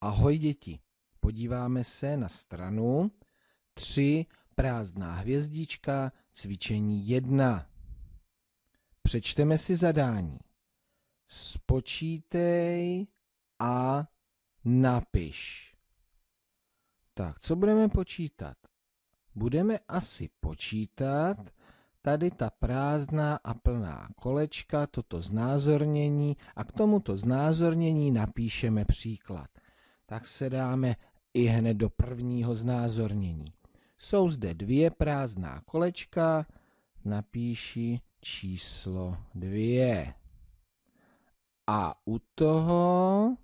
Ahoj děti, podíváme se na stranu 3 prázdná hvězdička cvičení 1. Přečteme si zadání. Spočítej a napiš. Tak, co budeme počítat? Budeme asi počítat tady ta prázdná a plná kolečka, toto znázornění a k tomuto znázornění napíšeme příklad tak se dáme i hned do prvního znázornění. Jsou zde dvě prázdná kolečka, napíši číslo dvě. A u toho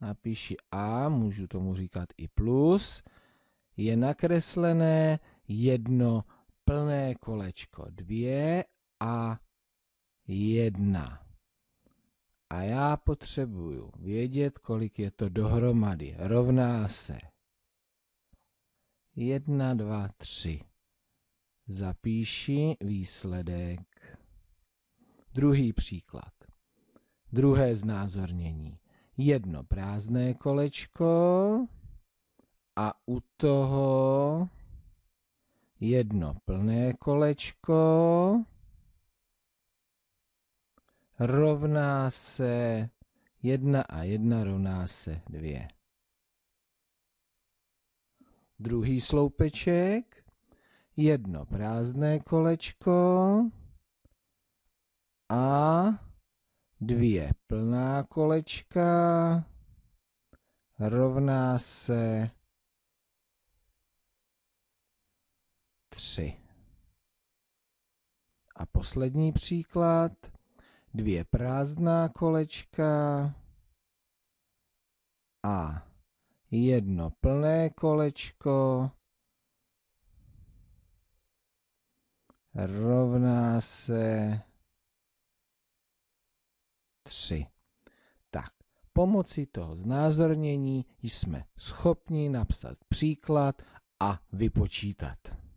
napíši A, můžu tomu říkat i plus, je nakreslené jedno plné kolečko dvě a jedna. A já potřebuju vědět, kolik je to dohromady. Rovná se. Jedna, dva, tři. Zapíši výsledek. Druhý příklad. Druhé znázornění. Jedno prázdné kolečko a u toho jedno plné kolečko rovná se 1 a 1 rovná se 2. Druhý sloupeček, jedno prázdné kolečko a dvě plná kolečka rovná se 3. A poslední příklad dvě prázdná kolečka a jedno plné kolečko rovná se 3. Tak, pomocí toho znázornění jsme schopni napsat příklad a vypočítat.